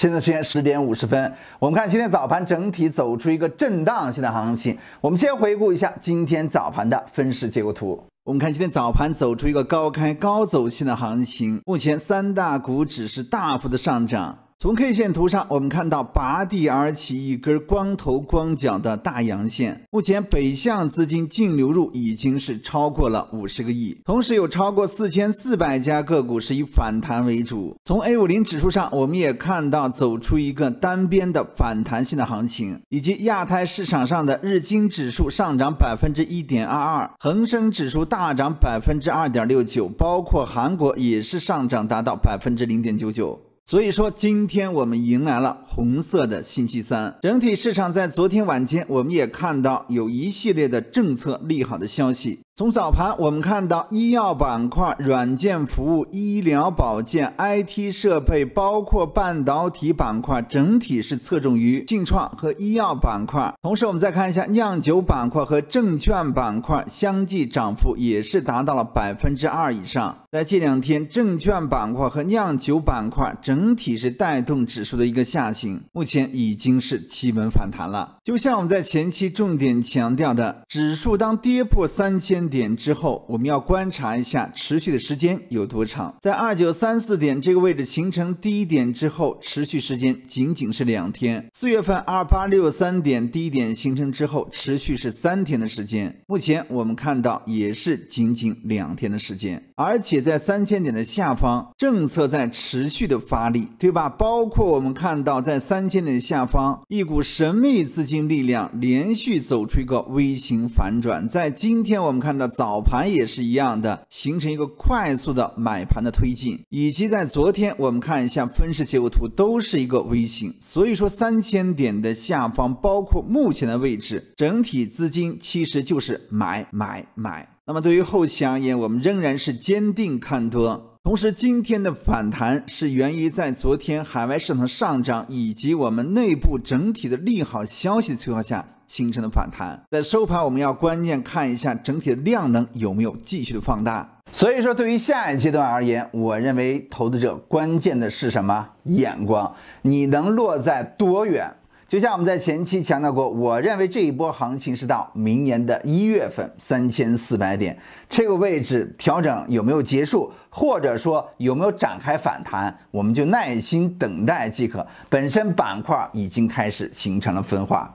现在时间十点五十分，我们看今天早盘整体走出一个震荡性的行情。我们先回顾一下今天早盘的分时结构图。我们看今天早盘走出一个高开高走性的行情，目前三大股指是大幅的上涨。从 K 线图上，我们看到拔地而起一根光头光脚的大阳线。目前北向资金净流入已经是超过了五十个亿，同时有超过四千四百家个股是以反弹为主。从 A 五零指数上，我们也看到走出一个单边的反弹性的行情，以及亚太市场上的日经指数上涨百分之一点二二，恒生指数大涨百分之二点六九，包括韩国也是上涨达到百分之零点九九。所以说，今天我们迎来了红色的星期三。整体市场在昨天晚间，我们也看到有一系列的政策利好的消息。从早盘我们看到，医药板块、软件服务、医疗保健、IT 设备，包括半导体板块，整体是侧重于净创和医药板块。同时，我们再看一下酿酒板块和证券板块，相继涨幅也是达到了百分之二以上。在这两天，证券板块和酿酒板块整体是带动指数的一个下行，目前已经是企稳反弹了。就像我们在前期重点强调的，指数当跌破三千。点之后，我们要观察一下持续的时间有多长。在二九三四点这个位置形成低点之后，持续时间仅仅是两天。四月份二八六三点低点形成之后，持续是三天的时间。目前我们看到也是仅仅两天的时间，而且在三千点的下方，政策在持续的发力，对吧？包括我们看到在三千点下方，一股神秘资金力量连续走出一个 V 型反转。在今天我们看。到。早盘也是一样的，形成一个快速的买盘的推进，以及在昨天我们看一下分时结构图，都是一个 V 型，所以说三千点的下方，包括目前的位置，整体资金其实就是买买买。那么对于后期而言，我们仍然是坚定看多。同时，今天的反弹是源于在昨天海外市场上涨以及我们内部整体的利好消息的催化下形成的反弹。在收盘，我们要关键看一下整体的量能有没有继续的放大。所以说，对于下一阶段而言，我认为投资者关键的是什么眼光？你能落在多远？就像我们在前期强调过，我认为这一波行情是到明年的一月份三千四百点这个位置调整有没有结束，或者说有没有展开反弹，我们就耐心等待即可。本身板块已经开始形成了分化。